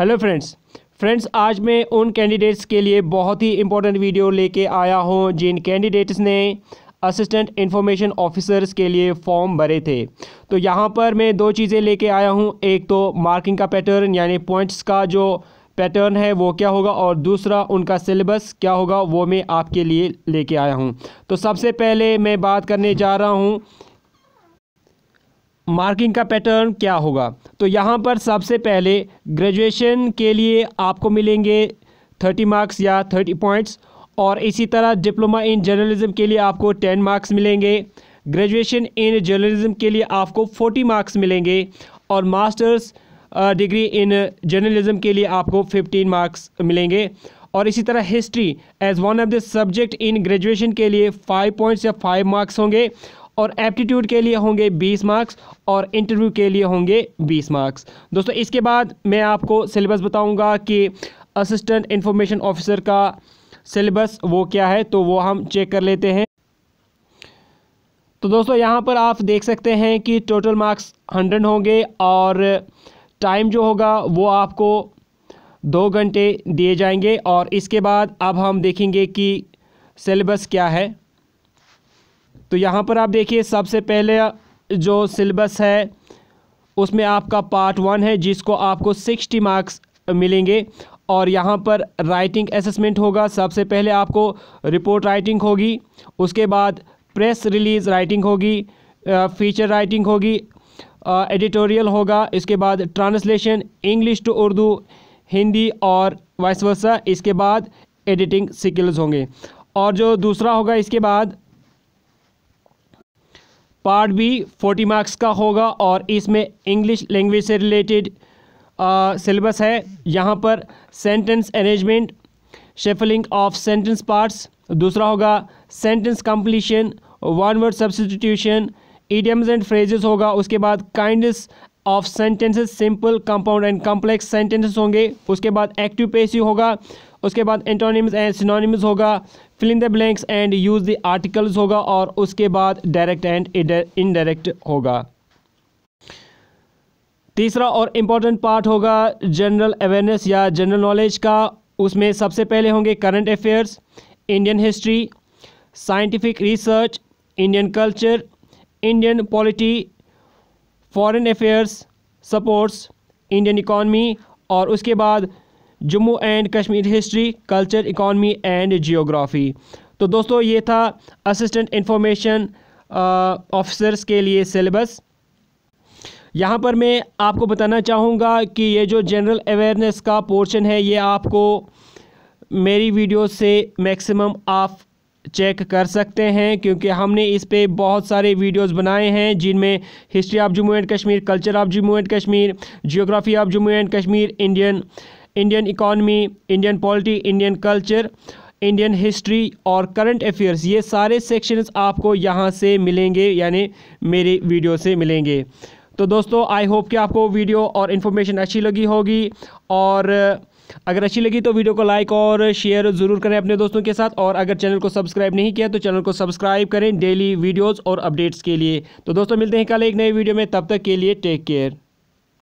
hello friends friends आज मैं उन कैंडिडेट्स के लिए बहुत ही इंपॉर्टेंट वीडियो लेके आया हूँ जिन कैंडिडेट्स ने असिस्टेंट इन्फॉर्मेशन ऑफिसर्स के लिए फॉर्म भरे थे तो यहाँ पर मैं दो चीज़ें लेके आया हूँ एक तो मार्किंग का पैटर्न यानी पॉइंट्स का जो पैटर्न है वो क्या होगा और दूसरा उनका सिलेबस क्या होगा वो मैं आपके लिए लेके आया हूँ तो सबसे पहले मैं बात करने जा रहा हूँ मार्किंग का पैटर्न क्या होगा तो यहाँ पर सबसे पहले ग्रेजुएशन के लिए आपको मिलेंगे थर्टी मार्क्स या थर्टी पॉइंट्स और इसी तरह डिप्लोमा इन जर्नलिज़म के लिए आपको टेन मार्क्स मिलेंगे ग्रेजुएशन इन जर्नलिज़म के लिए आपको फोर्टी मार्क्स मिलेंगे और मास्टर्स डिग्री इन जर्नलिज़म के लिए आपको फिफ्टीन मार्क्स मिलेंगे और इसी तरह history as one of the subject in graduation के लिए फाइव पॉइंट्स या फाइव मार्क्स होंगे और एप्टीट्यूड के लिए होंगे 20 मार्क्स और इंटरव्यू के लिए होंगे 20 मार्क्स दोस्तों इसके बाद मैं आपको सिलेबस बताऊंगा कि असिस्टेंट इन्फॉर्मेशन ऑफिसर का सिलेबस वो क्या है तो वो हम चेक कर लेते हैं तो दोस्तों यहाँ पर आप देख सकते हैं कि टोटल मार्क्स हंड्रेड होंगे और टाइम जो होगा वो आपको दो घंटे दिए जाएंगे और इसके बाद अब हम देखेंगे कि सिलेबस क्या है तो यहाँ पर आप देखिए सबसे पहले जो सिलेबस है उसमें आपका पार्ट वन है जिसको आपको सिक्सटी मार्क्स मिलेंगे और यहाँ पर राइटिंग असेसमेंट होगा सबसे पहले आपको रिपोर्ट राइटिंग होगी उसके बाद प्रेस रिलीज राइटिंग होगी फीचर राइटिंग होगी एडिटोरियल होगा इसके बाद translation English to Urdu Hindi और वाइस वर्सा इसके बाद एडिटिंग स्किल्स होंगे और जो दूसरा होगा इसके बाद पार्ट बी फोर्टी मार्क्स का होगा और इसमें इंग्लिश लैंग्वेज से रिलेटेड सिलेबस है यहाँ पर sentence arrangement shuffling of sentence parts दूसरा होगा sentence completion one word substitution idioms and phrases होगा उसके बाद kindness of sentences simple compound and complex sentences होंगे उसके बाद एक्टिव पेसिव होगा उसके बाद एंटोनिम्स एंड सिनोनिम्स होगा filling the blanks and use the articles होगा और उसके बाद डायरेक्ट एंड इनडायरेक्ट होगा तीसरा और इम्पॉर्टेंट पार्ट होगा जनरल अवेयरनेस या जनरल नॉलेज का उसमें सबसे पहले होंगे current affairs Indian history scientific research Indian culture Indian polity foreign affairs sports Indian economy और उसके बाद Jammu and Kashmir history culture economy and geography तो दोस्तों ये था असिस्टेंट इंफॉर्मेशन ऑफिसर्स के लिए सिलेबस यहाँ पर मैं आपको बताना चाहूँगा कि ये जो जनरल अवेयरनेस का पोर्शन है ये आपको मेरी वीडियो से मैक्सिमम आप चेक कर सकते हैं क्योंकि हमने इस पे बहुत सारे वीडियोस बनाए हैं जिनमें history of Jammu and Kashmir culture of Jammu and Kashmir geography of Jammu and Kashmir Indian Indian economy Indian polity Indian culture Indian history और करंट अफेयर्स ये सारे सेक्शंस आपको यहाँ से मिलेंगे यानी मेरे वीडियो से मिलेंगे तो दोस्तों आई होप कि आपको वीडियो और इन्फॉर्मेशन अच्छी लगी होगी और अगर अच्छी लगी तो वीडियो को लाइक और शेयर ज़रूर करें अपने दोस्तों के साथ और अगर चैनल को सब्सक्राइब नहीं किया तो चैनल को सब्सक्राइब करें डेली वीडियोज़ और अपडेट्स के लिए तो दोस्तों मिलते हैं कल एक नए वीडियो में तब तक के लिए टेक केयर